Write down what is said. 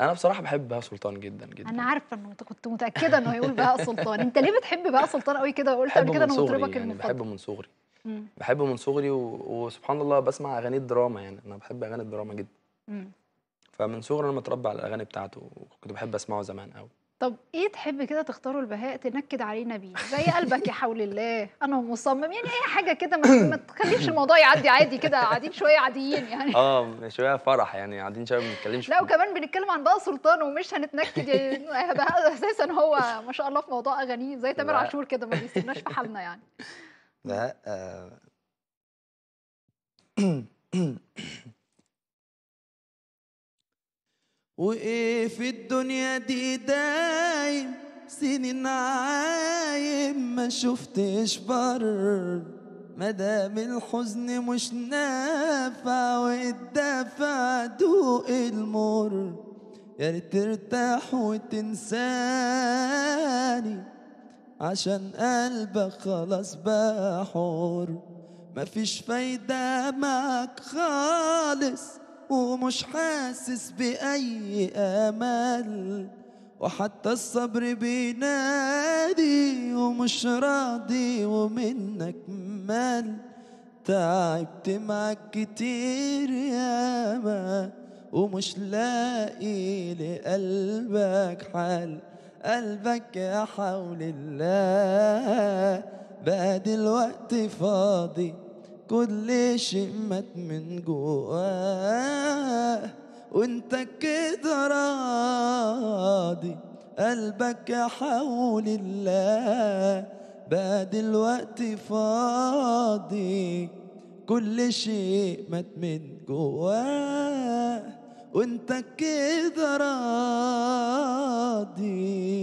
انا بصراحه بحب بهاء سلطان جدا جدا انا عارفه انه كنت متاكده انه هيقول بهاء سلطان انت ليه بتحب بهاء سلطان قوي كده وقلت قبل كده انه مطربك يعني المفضل بحبه من صغري مم. بحبه من صغري و... وسبحان الله بسمع اغاني الدراما يعني انا بحب اغاني الدراما جدا مم. فمن صغري انا متربى على الاغاني بتاعته وكنت بحب اسمعه زمان قوي طب إيه تحب كده تختاره لبهاء تنكد علينا بيه زي قلبك يا حول الله أنا مصمم يعني أي حاجة كده ما تخليش الموضوع يعدي عادي كده قاعدين شوية عاديين يعني اه شوية فرح يعني قاعدين شوية ما بنتكلمش لا وكمان بنتكلم عن بقى سلطان ومش هنتنكد يعني بهاء أساسا هو ما شاء الله في موضوع أغانيه زي تامر عاشور كده ما بيسيبناش في حالنا يعني بهاء وإيه في الدنيا دي دايم سنين عايم ما شفتش بر مدام الحزن مش نافع والدافع دوق المر يا ريت ترتاح وتنساني عشان قلبك خلاص بقى حر مفيش فايدة معك خالص ومش حاسس بأي أمل وحتى الصبر بينادي ومش راضي ومنك مال تعبت معك كتير ياما ومش لاقي لقلبك حل قلبك يا حول الله بقى دلوقتي فاضي كل شيء مات من جواه وانت كده راضي قلبك يا حول الله بقى دلوقتي فاضي كل شيء مات من جواه وانت كده راضي